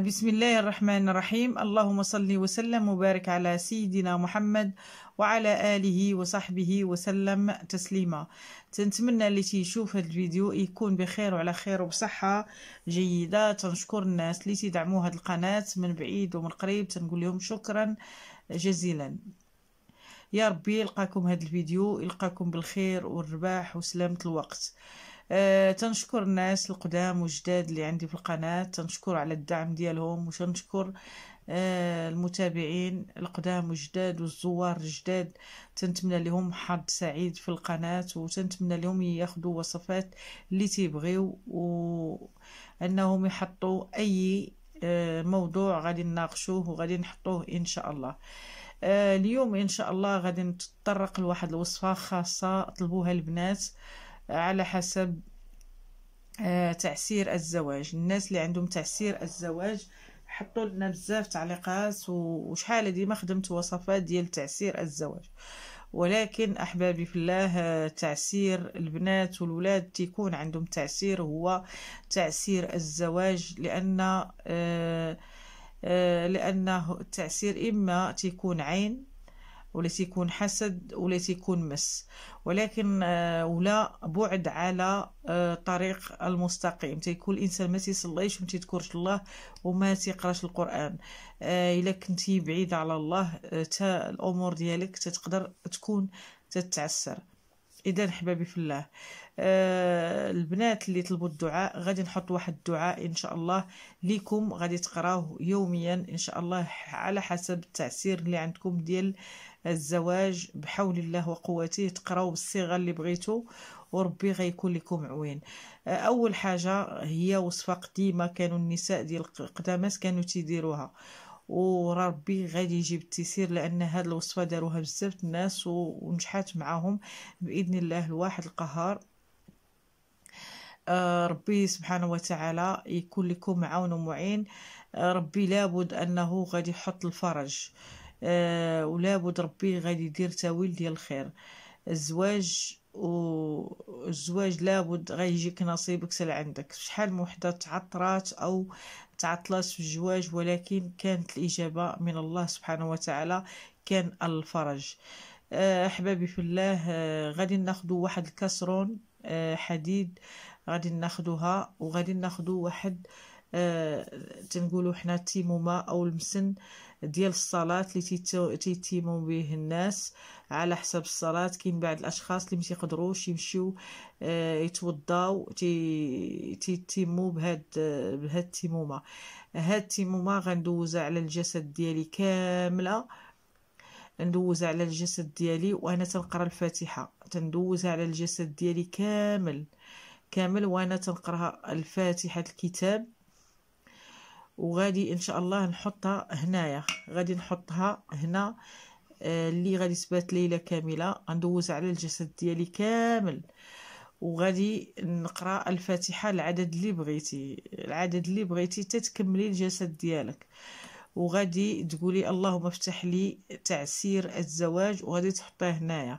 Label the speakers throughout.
Speaker 1: بسم الله الرحمن الرحيم اللهم صل وسلم وبارك على سيدنا محمد وعلى آله وصحبه وسلم تسليما تنتمنى اللي تيشوف هذا الفيديو يكون بخير وعلى خير وبصحة جيدة تنشكر الناس اللي تدعموا هذه القناة من بعيد ومن قريب تنقول لهم شكرا جزيلا يا ربي يلقاكم هذا الفيديو يلقاكم بالخير والرباح وسلامة الوقت آه، تنشكر الناس القدام وجداد اللي عندي في القناة تنشكر على الدعم ديالهم وتنشكر آه، المتابعين القدام وجداد والزوار الجداد تنتمنى لهم حظ سعيد في القناة وتنتمنى لهم ياخذوا وصفات اللي تيبغيو وأنهم يحطوا أي آه، موضوع غادي نناقشوه وغادي نحطوه إن شاء الله اليوم ان شاء الله غادي نتطرق لواحد الوصفه خاصه طلبوها البنات على حسب آه، تعسير الزواج الناس اللي عندهم تعسير الزواج حطوا لنا بزاف تعليقات وشحال ديما خدمت وصفات ديال تعسير الزواج ولكن احبابي في الله آه، تعسير البنات والولاد تيكون عندهم تعسير هو تعسير الزواج لان آه، لانه التعسير اما تيكون عين وليس يكون حسد وليس يكون مس ولكن آه، ولا بعد على الطريق آه، المستقيم تيكون الانسان ما تيصليش وما تيذكرش الله وما تيقراش القران آه، الا كنتي بعيد على الله تا الامور ديالك تتقدر تكون تتعسر اذا حبابي في الله البنات اللي طلبوا الدعاء غادي نحط واحد الدعاء ان شاء الله ليكم غادي تقراوه يوميا ان شاء الله على حسب التعسير اللي عندكم ديال الزواج بحول الله وقوته تقراو بالصيغه اللي بغيتو وربي غيكون لكم عوين اول حاجه هي وصفه قديمه كانوا النساء ديال القدامات كانوا تيديروها وربي غادي يجيب التيسير لان هاد الوصفه داروها بزاف الناس ونجحات معاهم باذن الله الواحد القهار آه، ربي سبحانه وتعالى يكون لكم معاون ومعين آه، ربي لابد انه غادي يحط الفرج آه ولا بد ربي غادي يدير تاويل ديال الخير الزواج والزواج لابد غيجيك نصيبك سال عندك شحال من وحده تعطرات او تعطلات في الزواج ولكن كانت الاجابه من الله سبحانه وتعالى كان الفرج آه، احبابي في الله آه، غادي ناخذ واحد الكسرون آه، حديد غادي ناخذها وغادي ناخذ واحد آه، تنقولوا حنا التيمومه او المسن ديال الصلاه اللي تيتيموا به الناس على حسب الصلاه كاين بعض الاشخاص اللي متيقدروش يمشيو آه، يتوضاو تيتيموا بهاد بهاد التيمومه هاد التيمومه غندوزها على الجسد ديالي كامله ندوزها على الجسد ديالي وانا تنقرا الفاتحه تندوزها على الجسد ديالي كامل كامل وانا تنقرا الفاتحه الكتاب وغادي ان شاء الله نحطها هنايا غادي نحطها هنا آه، اللي غادي تبات ليله كامله غندوز على الجسد ديالي كامل وغادي نقرا الفاتحه العدد اللي بغيتي العدد اللي بغيتي تتكملي الجسد ديالك وغادي تقولي اللهم افتح لي تعسير الزواج وغادي تحطيه هنايا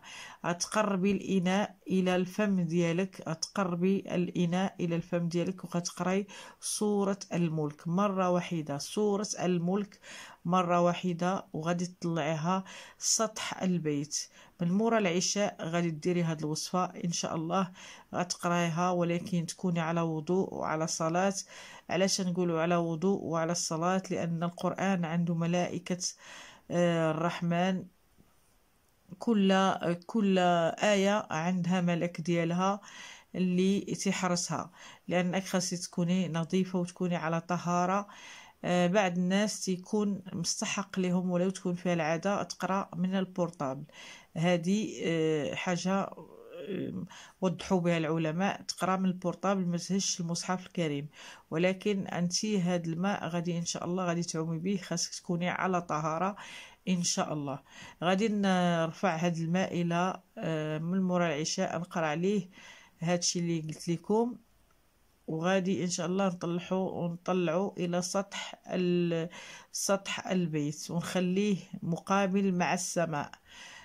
Speaker 1: تقربي الاناء الى الفم ديالك تقربي الاناء الى الفم ديالك وغتقراي سوره الملك مره واحده سوره الملك مرة واحدة وغادي تطلعيها سطح البيت من مورا العشاء غادي ديري هاد الوصفة ان شاء الله غتقرايها ولكن تكوني على وضوء وعلى صلاة علاش نقولوا على وضوء وعلى الصلاة لان القرآن عنده ملائكة آه، الرحمن كل كل آية عندها ملك ديالها اللي تحرسها لانك خاصك تكوني نظيفه وتكوني على طهاره آه، بعض الناس تيكون مستحق لهم ولو تكون فيها العادة تقرأ من البورطابل هذه آه، حاجة آه، وضحوا بها العلماء تقرا من البورطابل ما تهش المصحف الكريم ولكن انت هذا الماء غادي ان شاء الله غادي تعومي به خاصك تكوني على طهاره ان شاء الله غادي نرفع هذا الماء الى من مورا العشاء نقرا عليه هادشي اللي قلت لكم وغادي ان شاء الله نطلعو ونطلعو الى سطح سطح البيت ونخليه مقابل مع السماء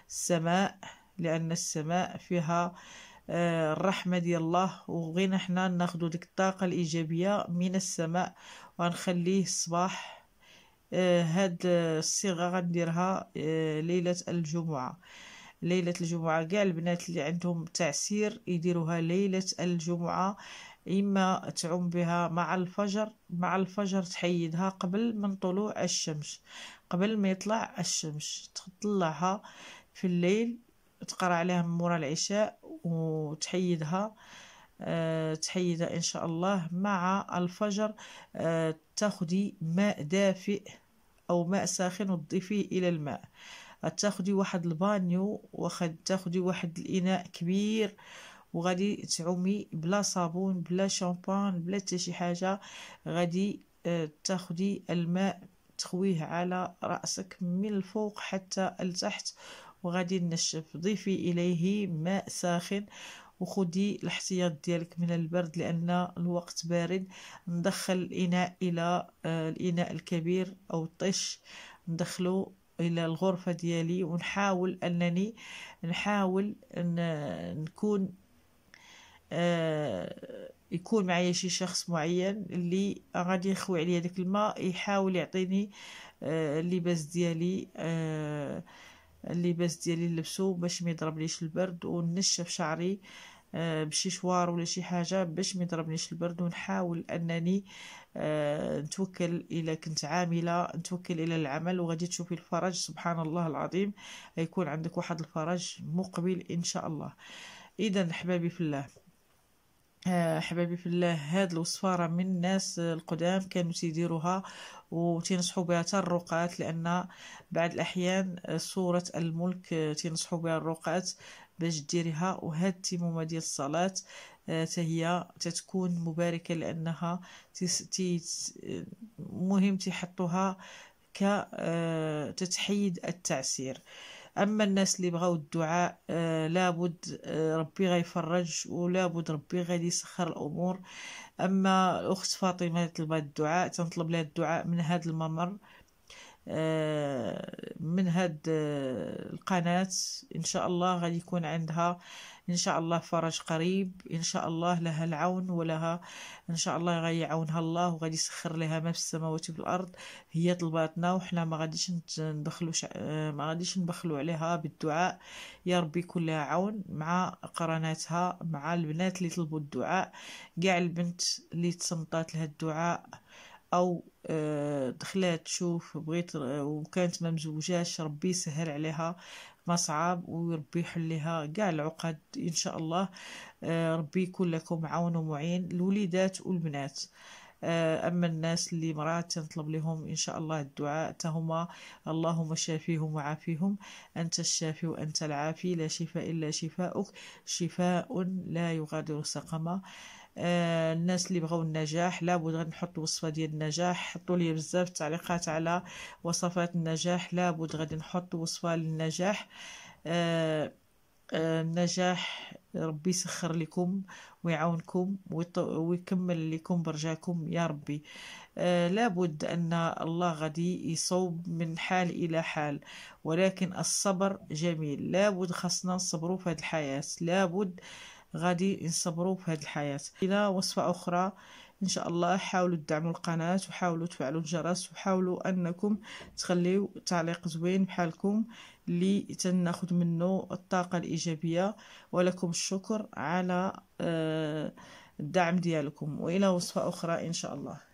Speaker 1: السماء لان السماء فيها آه، الرحمة ديال الله وبغينا حنا ناخدو ديك الطاقة الإيجابية من السماء ونخليه الصباح آه، هاد الصيغة غنديرها آه، ليلة الجمعة ليلة الجمعة كاع البنات اللي عندهم تعسير يديروها ليلة الجمعة إما تعوم بها مع الفجر مع الفجر تحيدها قبل من طلوع الشمس قبل ما يطلع الشمس تطلعها في الليل تقرا عليها من مورا العشاء وتحيدها أه تحيدها إن شاء الله مع الفجر أه تاخذي ماء دافئ أو ماء ساخن وتضيفيه إلى الماء تأخذي واحد البانيو وخد تاخذي واحد الإناء كبير وغادي تعومي بلا صابون بلا شامبان بلا حتى شي حاجه غادي آه، تاخدي الماء تخويه على راسك من الفوق حتى لتحت وغادي نشف ضيفي اليه ماء ساخن وخدي الاحتياط ديالك من البرد لان الوقت بارد ندخل الاناء الى آه، الاناء الكبير او الطش ندخله الى الغرفه ديالي ونحاول انني نحاول أن نكون آه، يكون معايا شي شخص معين اللي غادي يخوي عليا داك الماء يحاول يعطيني آه، اللباس ديالي آه، اللباس ديالي نلبسو باش ما يضربليش البرد ونشف شعري بشي شوار ولا شي حاجه باش ما يضربنيش البرد ونحاول انني نتوكل الى كنت عامله نتوكل الى العمل وغادي تشوفي الفرج سبحان الله العظيم يكون عندك واحد الفرج مقبل ان شاء الله اذا احبابي في الله آه، حبايبي في الله هاد الوصفه من الناس القدام كانوا تيديروها وتنصحوا بها حتى لان بعض الاحيان صوره الملك تنصحوا بها الرقات باش ديريها وهاد التيمومه ديال الصلاه حتى آه، هي تتكون مباركه لانها مهم تيحطوها ك آه، تتحيد التعسير اما الناس اللي بغاو الدعاء آه لابد آه ربي غيفرج ولابد ربي غادي يسخر الامور اما الاخت فاطمه طلبت الدعاء تنطلب لها الدعاء من هذا الممر آه، هاد آه، القناة إن شاء الله غادي يكون عندها إن شاء الله فرج قريب إن شاء الله لها العون ولها إن شاء الله غادي يعاونها الله وغادي يسخر لها ما في السماوات وفي الأرض هي طلباتنا وحنا ما غاديش ندخلو شا... آه، ما غاديش نبخلو عليها بالدعاء يا ربي يكون لها عون مع قراناتها مع البنات اللي طلبوا الدعاء كاع البنت اللي تصنطات لها الدعاء او آه، دخلات تشوف بغيت آه، وكانت ما مزوجاش ربي يسهل عليها مصعب وربي يحل لها كاع العقد ان شاء الله آه، ربي يكون لكم عون ومعين الوليدات والبنات اما الناس اللي مرات تنطلب لهم ان شاء الله الدعاء تهما اللهم شافيهم وعافيهم انت الشافي وانت العافي لا شفاء الا شفاؤك شفاء لا يغادر سقما آه، الناس اللي بغاو النجاح لابد غنحط وصفه ديال النجاح حطوا لي بزاف تعليقات على وصفات النجاح لابد غادي نحط وصفه للنجاح آه آه النجاح ربي يسخر لكم ويعاونكم ويكمل لكم برجاكم يا ربي آه لابد أن الله غادي يصوب من حال إلى حال ولكن الصبر جميل لابد خاصنا نصبروا في هذه الحياة لابد آه غادي ينصبروا هذه الحياه الى وصفه اخرى ان شاء الله حاولوا تدعموا القناه وحاولوا تفعلوا الجرس وحاولوا انكم تخليو تعليق زوين بحالكم اللي تناخذ منه الطاقه الايجابيه ولكم الشكر على آه، الدعم ديالكم والى وصفه اخرى ان شاء الله